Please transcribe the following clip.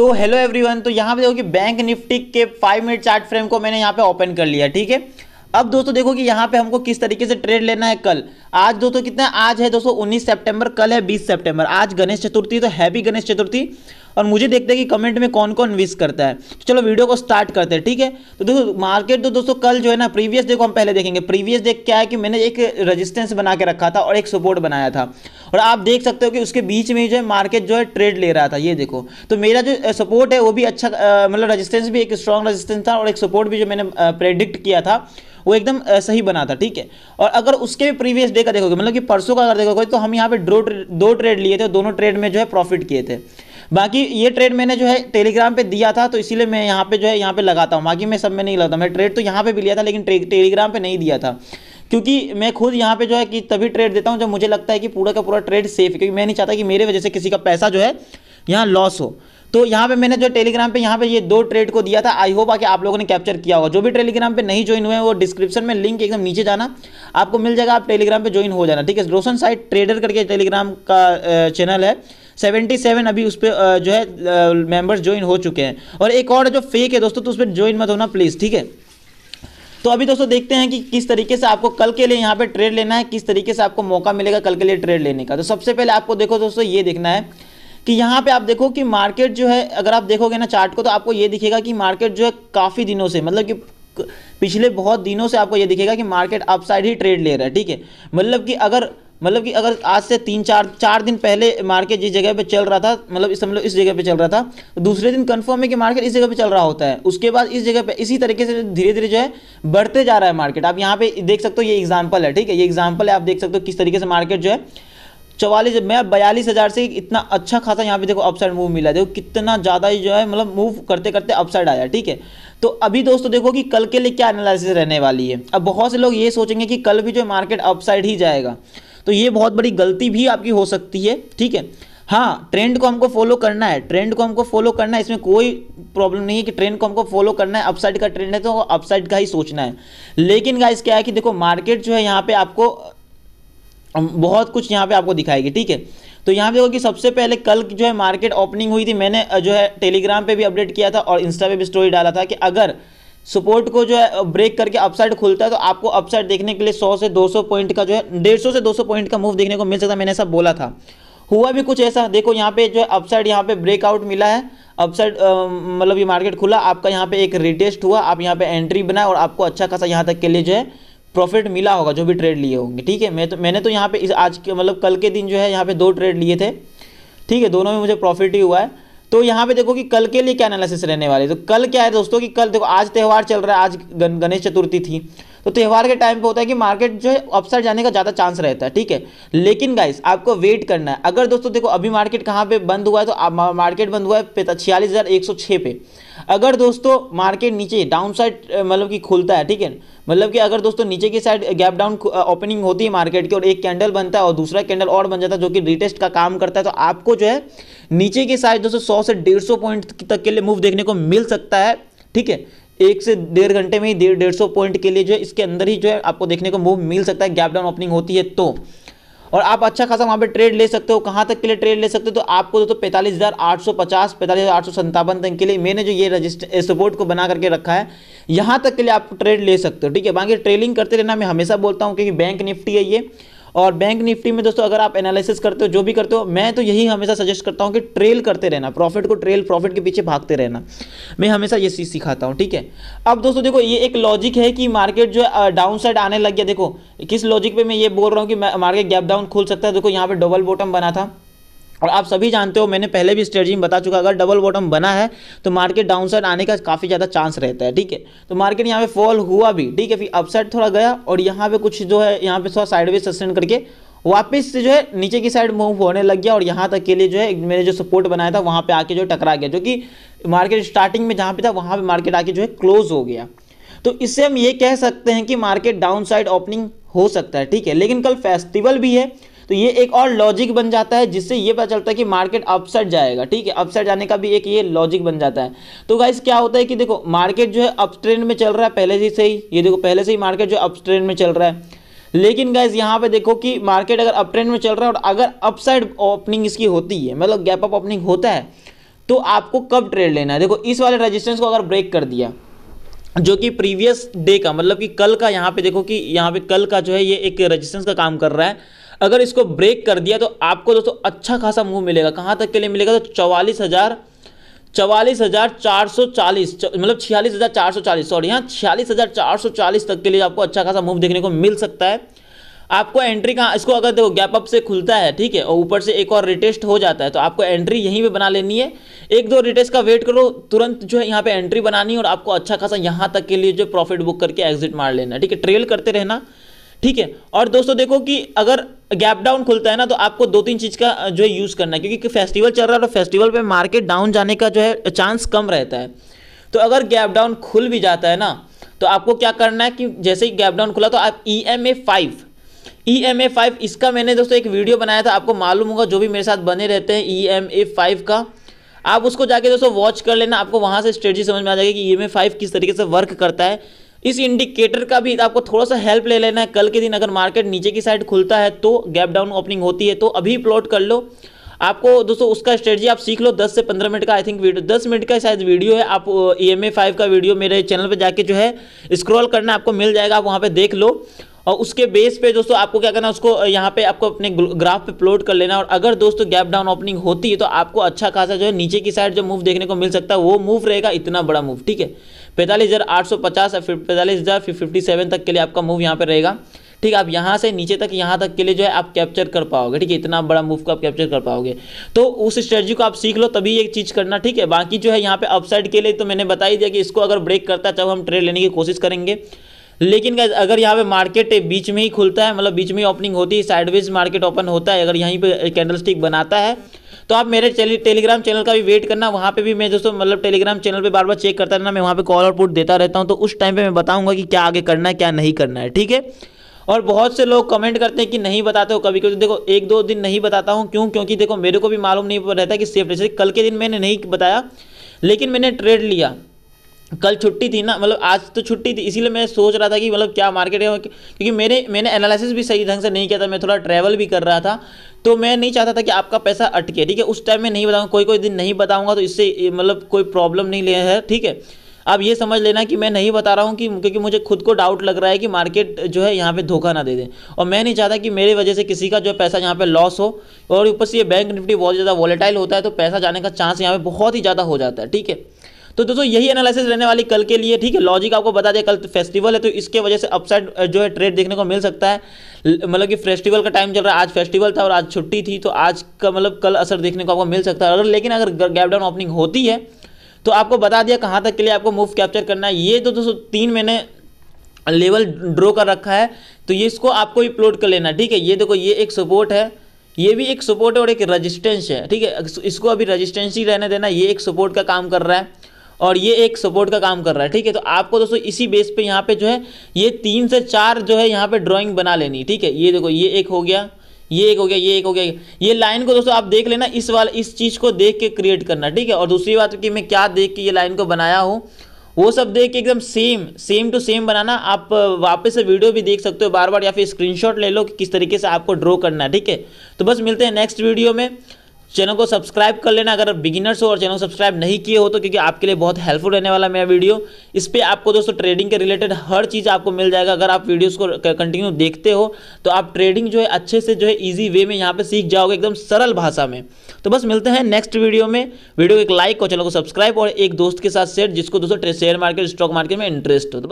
तो hello everyone तो यहाँ पे देखो कि बैंक निफ्टी के फाइव मिनट चार्ट फ्रेम को मैंने यहाँ पे ओपन कर लिया ठीक है अब दोस्तों देखो कि यहाँ पे हमको किस तरीके से ट्रेड लेना है कल आज दोस्तों कितना आज है दोस्तों 19 सितंबर कल है 20 सितंबर आज गणेश चतुर्थी तो हैवी गणेश चतुर्थी और मुझे देखते हैं कि कमेंट में कौन कौन विश करता है तो चलो वीडियो को स्टार्ट करते हैं ठीक है तो देखो मार्केट तो दोस्तों कल जो है ना प्रीवियस डे को हम पहले देखेंगे प्रीवियस डे क्या है कि मैंने एक रजिस्टेंस बना के रखा था और एक सपोर्ट बनाया था और आप देख सकते हो कि उसके बीच में जो है मार्केट जो है ट्रेड ले रहा था ये देखो तो मेरा जो सपोर्ट है वो भी अच्छा मतलब रजिस्टेंस भी एक स्ट्रॉन्ग रजिस्टेंस था और एक सपोर्ट भी जो मैंने प्रेडिक्ट किया था वो एकदम सही बना था ठीक है और अगर उसके भी प्रीवियस डे का देखोगे मतलब कि परसों का अगर देखोगे तो हम यहाँ पे दो ट्रेड लिए थे दोनों ट्रेड में जो है प्रॉफिट किए थे बाकी ये ट्रेड मैंने जो है टेलीग्राम पे दिया था तो इसीलिए मैं यहाँ पे जो है यहाँ पे लगाता हूँ बाकी मैं सब में नहीं लगाता मैं ट्रेड तो यहाँ पे भी लिया था लेकिन टेलीग्राम पे नहीं दिया था क्योंकि मैं खुद यहाँ पे जो है कि तभी ट्रेड देता हूँ जब मुझे लगता है कि पूरा का पूरा ट्रेड सेफ है क्योंकि मैं नहीं चाहता कि मेरे वजह से किसी का पैसा जो है यहाँ लॉस हो तो यहाँ पे मैंने जो टेलीग्राम पे यहाँ पे ये दो ट्रेड को दिया था आई होप आके आप लोगों ने कैप्चर किया होगा जो भी टेलीग्राम पे नहीं ज्वाइन हुए हैं वो डिस्क्रिप्शन में लिंक एकदम नीचे जाना आपको मिल जाएगा आप टेलीग्राम पे ज्वाइन हो जाना ठीक है रोशन साइड ट्रेडर करके टेलीग्राम का चैनल है 77 अभी उस पर जो है मेंबर्स ज्वाइन हो चुके हैं और एक और जो फेक है दोस्तों तो उस पर ज्वाइन मत होना प्लीज़ ठीक है तो अभी दोस्तों देखते हैं कि किस तरीके से आपको कल के लिए यहाँ पे ट्रेड लेना है किस तरीके से आपको मौका मिलेगा कल के लिए ट्रेड लेने का तो सबसे पहले आपको देखो दोस्तों ये देखना है कि यहाँ पे आप देखो कि मार्केट जो है अगर आप देखोगे ना चार्ट को तो आपको ये दिखेगा कि मार्केट जो है काफ़ी दिनों से मतलब कि पिछले बहुत दिनों से आपको ये दिखेगा कि मार्केट अपसाइड ही ट्रेड ले रहा है ठीक है मतलब कि अगर मतलब कि अगर आज से तीन चार चार दिन पहले मार्केट जिस जगह पे चल रहा था मतलब इस मतलब इस जगह पे चल रहा था दूसरे दिन कंफर्म है कि मार्केट इस जगह पे चल रहा होता है उसके बाद इस जगह पे इसी तरीके से धीरे धीरे जो है बढ़ते जा रहा है मार्केट आप यहाँ पे देख सकते हो ये एग्जाम्पल है ठीक है ये एग्जाम्पल है आप देख सकते हो किस तरीके से मार्केट जो है चवालीस मैं बयालीस हज़ार से इतना अच्छा खासा यहाँ पे देखो अपसाइड मूव मिला देखो कितना ज़्यादा ही जो है मतलब मूव करते करते अपसाइड आया ठीक है तो अभी दोस्तों देखो कि कल के लिए क्या एनालिसिस रहने वाली है अब बहुत से लोग ये सोचेंगे कि कल भी जो मार्केट अपसाइड ही जाएगा तो ये बहुत बड़ी गलती भी आपकी हो सकती है ठीक है हाँ ट्रेंड को हमको फॉलो करना है ट्रेंड को हमको फॉलो करना है इसमें कोई प्रॉब्लम नहीं है कि ट्रेंड को हमको फॉलो करना है अपसाइड का ट्रेंड है तो अपसाइड का ही सोचना है लेकिन गाइस क्या है कि देखो मार्केट जो है यहाँ पे आपको बहुत कुछ यहाँ पे आपको दिखाएगी ठीक है तो यहाँ पे देखो कि सबसे पहले कल जो है मार्केट ओपनिंग हुई थी मैंने जो है टेलीग्राम पर भी अपडेट किया था और इंस्टा पे भी स्टोरी डाला था कि अगर सपोर्ट को जो है ब्रेक करके अपसाइड खुलता है तो आपको अपसाइड देखने के लिए 100 से 200 पॉइंट का जो है 150 से 200 पॉइंट का मूव देखने को मिल सकता है मैंने ऐसा बोला था हुआ भी कुछ ऐसा देखो यहाँ पे जो है अपसाइड यहाँ पे ब्रेकआउट मिला है अपसाइड मतलब ये मार्केट खुला आपका यहाँ पे एक रिटेस्ट हुआ आप यहाँ पे एंट्री बनाए और आपको अच्छा खासा यहाँ तक के लिए जो है प्रॉफिट मिला होगा जो भी ट्रेड लिए होंगे ठीक है मैं तो मैंने तो यहाँ पे इस आज के मतलब कल के दिन जो है यहाँ पे दो ट्रेड लिए थे ठीक है दोनों में मुझे प्रॉफिट ही हुआ है तो यहाँ पे देखो कि कल के लिए क्या एनालिसिस रहने वाले तो कल क्या है दोस्तों कि कल देखो आज त्यौहार चल रहा है आज गणेश चतुर्थी थी तो त्यौहार के टाइम पे होता है कि मार्केट जो है अपसाइड जाने का ज़्यादा चांस रहता है ठीक है लेकिन गाइस आपको वेट करना है अगर दोस्तों देखो अभी मार्केट कहाँ पे बंद हुआ है तो मार्केट बंद हुआ है छियालीस हज़ार एक सौ छः पे अगर दोस्तों मार्केट नीचे डाउन साइड मतलब कि खुलता है ठीक है मतलब कि अगर दोस्तों नीचे की साइड गैप डाउन ओपनिंग होती है मार्केट की और एक कैंडल बनता है और दूसरा कैंडल और बन जाता है जो कि रिटेस्ट का काम करता है तो आपको जो है नीचे की साइड दोस्तों सौ से डेढ़ सौ पॉइंट तक के लिए मूव देखने को मिल सकता है ठीक है एक से डेढ़ घंटे में ही डेढ़ डेढ़ सौ पॉइंट के लिए जो है इसके अंदर ही जो है आपको देखने को मूव मिल सकता है गैप डाउन ओपनिंग होती है तो और आप अच्छा खासा वहाँ पे ट्रेड ले सकते हो कहाँ तक के लिए ट्रेड ले सकते हो तो आपको दोस्तों पैंतालीस हज़ार आठ सौ पचास पैंतालीस हज़ार आठ सौ संतावन तक के लिए मैंने जो ये रजिस्टर सपोर्ट को बना करके रखा है यहाँ तक के लिए आप ट्रेड ले सकते हो ठीक है बाकी ट्रेलिंग करते रहना मैं हमेशा बोलता हूँ क्योंकि बैंक निफ्टी है ये और बैंक निफ्टी में दोस्तों अगर आप एनालिसिस करते हो जो भी करते हो मैं तो यही हमेशा सजेस्ट करता हूँ कि ट्रेल करते रहना प्रॉफिट को ट्रेल प्रॉफिट के पीछे भागते रहना मैं हमेशा ये चीज़ सिखाता हूँ ठीक है अब दोस्तों देखो ये एक लॉजिक है कि मार्केट जो है डाउन साइड आने लग गया देखो किस लॉजिक पर मैं ये बोल रहा हूँ कि मार्केट गैप डाउन खुल सकता है देखो यहाँ पर डबल बॉटम बना था और आप सभी जानते हो मैंने पहले भी स्ट्रेटजी में बता चुका अगर डबल बॉटम बना है तो मार्केट डाउन साइड आने का काफ़ी ज़्यादा चांस रहता है ठीक है तो मार्केट यहाँ पे फॉल हुआ भी ठीक है फिर अपसाइड थोड़ा गया और यहाँ पे कुछ जो है यहाँ पे थोड़ा साइडवेज सस्टेंड करके वापस से जो है नीचे की साइड मूव होने लग गया और यहाँ तक के लिए जो है मैंने जो सपोर्ट बनाया था वहाँ पर आके जो टकरा गया जो कि मार्केट स्टार्टिंग में जहाँ पे था वहाँ पर मार्केट आके जो है क्लोज हो गया तो इससे हम ये कह सकते हैं कि मार्केट डाउन साइड ओपनिंग हो सकता है ठीक है लेकिन कल फेस्टिवल भी है तो ये एक और लॉजिक बन जाता है जिससे ये पता चलता है कि मार्केट अपसाइड जाएगा ठीक है अपसाइड जाने का भी एक ये लॉजिक बन जाता है तो गाइस क्या होता है कि देखो मार्केट जो है अप ट्रेंड में चल रहा है पहले से ही ये देखो पहले से ही मार्केट जो अप ट्रेंड में चल रहा है लेकिन गाइज यहाँ पे देखो कि मार्केट अगर अप ट्रेंड में चल रहा है और अगर अपसाइड ओपनिंग इसकी होती है मतलब गैप अप ओपनिंग होता है तो आपको कब ट्रेड लेना है देखो इस वाले रजिस्टेंस को अगर ब्रेक कर दिया जो कि प्रीवियस डे का मतलब कि कल का यहाँ पे देखो कि यहाँ पे कल का जो है ये एक रजिस्टेंस का काम कर रहा है अगर इसको ब्रेक कर दिया तो आपको दोस्तों अच्छा खासा मूव मिलेगा कहाँ तक के लिए मिलेगा तो चवालीस हज़ार चवालीस हज़ार चार सौ चालीस मतलब छियालीस हज़ार चार सौ चालीस सॉरी यहाँ छियालीस हज़ार चार सौ चालीस तक के लिए आपको अच्छा खासा मूव देखने को मिल सकता है आपको एंट्री कहाँ इसको अगर देखो गैप अप से खुलता है ठीक है और ऊपर से एक और रिटेस्ट हो जाता है तो आपको एंट्री यहीं पे बना लेनी है एक दो रिटेस्ट का वेट करो तुरंत जो है यहाँ पे एंट्री बनानी है और आपको अच्छा खासा यहाँ तक के लिए जो प्रॉफिट बुक करके एग्जिट मार लेना ठीक है ट्रेल करते रहना ठीक है और दोस्तों देखो कि अगर गैप डाउन खुलता है ना तो आपको दो तीन चीज़ का जो है यूज़ करना है क्योंकि फेस्टिवल चल रहा है और तो फेस्टिवल पे मार्केट डाउन जाने का जो है चांस कम रहता है तो अगर गैप डाउन खुल भी जाता है ना तो आपको क्या करना है कि जैसे ही गैप डाउन खुला तो आप E M A five E M A five इसका मैंने दोस्तों एक वीडियो बनाया था आपको मालूम होगा जो भी मेरे साथ बने रहते हैं ई एम ए फाइव का आप उसको जाके दोस्तों वॉच कर लेना आपको वहां से स्ट्रेटजी समझ में आ जाएगी कि ई एम ए फाइव किस तरीके से वर्क करता है इस इंडिकेटर का भी आपको थोड़ा सा हेल्प ले लेना है कल के दिन अगर मार्केट नीचे की साइड खुलता है तो गैप डाउन ओपनिंग होती है तो अभी प्लॉट कर लो आपको दोस्तों उसका स्ट्रेटजी आप सीख लो 10 से 15 मिनट का आई थिंक वीडियो 10 मिनट का शायद वीडियो है आप ई uh, एम e का वीडियो मेरे चैनल पर जाके जो है स्क्रॉल करना आपको मिल जाएगा आप वहाँ पर देख लो और उसके बेस पे दोस्तों आपको क्या करना है उसको यहाँ पे आपको अपने ग्राफ पे प्लॉट कर लेना और अगर दोस्तों गैप डाउन ओपनिंग होती है तो आपको अच्छा खासा जो है नीचे की साइड जो मूव देखने को मिल सकता है वो मूव रहेगा इतना बड़ा मूव ठीक है पैंतालीस हज़ार आठ सौ पचास पैंतालीस हज़ार फिफ्टी सेवन तक के लिए आपका मूव यहाँ पर रहेगा ठीक है आप यहाँ से नीचे तक यहाँ तक के लिए जो है आप कैप्चर कर पाओगे ठीक है इतना बड़ा मूव को आप कैप्चर कर पाओगे तो उस स्ट्रेटजी को आप सीख लो तभी एक चीज़ करना ठीक है बाकी जो है यहाँ पे अपसाइड के लिए तो मैंने बता ही दिया कि इसको अगर ब्रेक करता है तब हम ट्रेड लेने की कोशिश करेंगे लेकिन गैस अगर यहाँ पे मार्केट बीच में ही खुलता है मतलब बीच में ओपनिंग होती है साइडवेज मार्केट ओपन होता है अगर यहीं पर कैंडल स्टिक बनाता है तो आप मेरे टेलीग्राम चैनल का भी वेट करना वहाँ पे भी मैं दोस्तों मतलब टेलीग्राम चैनल पे बार बार चेक करता रहना मैं वहाँ पे कॉल और पुट देता रहता हूँ तो उस टाइम पर मैं बताऊँगा कि क्या आगे करना है क्या नहीं करना है ठीक है और बहुत से लोग कमेंट करते हैं कि नहीं बताते हो कभी कभी देखो एक दो दिन नहीं बताता हूँ क्यों क्योंकि देखो मेरे को भी मालूम नहीं रहता कि सेफ रहे कल के दिन मैंने नहीं बताया लेकिन मैंने ट्रेड लिया कल छुट्टी थी ना मतलब आज तो छुट्टी थी इसीलिए मैं सोच रहा था कि मतलब क्या मार्केट है क्योंकि मेरे मैंने एनालिसिस भी सही ढंग से नहीं किया था मैं थोड़ा ट्रैवल भी कर रहा था तो मैं नहीं चाहता था कि आपका पैसा अटके ठीक है उस टाइम में नहीं बताऊँगा कोई कोई दिन नहीं बताऊँगा तो इससे मतलब कोई प्रॉब्लम नहीं ले है ठीक है आप ये समझ लेना कि मैं नहीं बता रहा हूँ कि क्योंकि मुझे खुद को डाउट लग रहा है कि मार्केट जो है यहाँ पे धोखा ना दे दे और मैं नहीं चाहता कि मेरे वजह से किसी का जो पैसा यहाँ पे लॉस हो और ऊपर से ये बैंक निफ्टी बहुत ज़्यादा वॉलेटाइल होता है तो पैसा जाने का चांस यहाँ पे बहुत ही ज़्यादा हो जाता है ठीक है तो दोस्तों यही एनालिसिस रहने वाली कल के लिए ठीक है लॉजिक आपको बता दें कल फेस्टिवल तो है तो इसके वजह से अपसाइड जो है ट्रेड देखने को मिल सकता है मतलब कि फेस्टिवल का टाइम चल रहा है आज फेस्टिवल था और आज छुट्टी थी तो आज का मतलब कल असर देखने को आपको मिल सकता है अगर लेकिन अगर गैप डाउन ओपनिंग होती है तो आपको बता दिया कहाँ तक के लिए आपको मूव कैप्चर करना है ये तो दोस्तों तीन मैंने लेवल ड्रॉ कर रखा है तो ये इसको आपको ही प्लोट कर लेना ठीक है ये देखो ये एक सपोर्ट है ये भी एक सपोर्ट है और एक रेजिस्टेंस है ठीक है इसको अभी रेजिस्टेंस ही रहने देना ये एक सपोर्ट का काम कर रहा है और ये एक सपोर्ट का काम कर रहा है ठीक है तो आपको दोस्तों इसी बेस पे यहाँ पे जो है ये तीन से चार जो है यहाँ पे ड्राइंग बना लेनी ठीक है ये देखो ये एक हो गया ये एक हो गया ये एक हो गया ये लाइन को दोस्तों आप देख लेना इस वाला इस चीज़ को देख के क्रिएट करना ठीक है और दूसरी बात कि मैं क्या देख के ये लाइन को बनाया हूँ वो सब देख के एकदम सेम सेम टू सेम बनाना आप वापस से वीडियो भी देख सकते हो बार बार या फिर स्क्रीनशॉट ले लो कि किस तरीके से आपको ड्रॉ करना है ठीक है तो बस मिलते हैं नेक्स्ट वीडियो में चैनल को सब्सक्राइब कर लेना अगर बिगिनर्स हो और चैनल को सब्सक्राइब नहीं किए हो तो क्योंकि आपके लिए बहुत हेल्पफुल रहने वाला मेरा वीडियो इस पर आपको दोस्तों ट्रेडिंग के रिलेटेड हर चीज़ आपको मिल जाएगा अगर आप वीडियोस को कंटिन्यू देखते हो तो आप ट्रेडिंग जो है अच्छे से जो है ईजी वे में यहाँ पर सीख जाओगे एकदम सरल भाषा में तो बस मिलते हैं नेक्स्ट वीडियो में वीडियो को एक लाइक और चैनल को सब्सक्राइब और एक दोस्त के साथ शेयर जिसको दोस्तों शेयर मार्केट स्टॉक मार्केट में इंटरेस्ट हो तो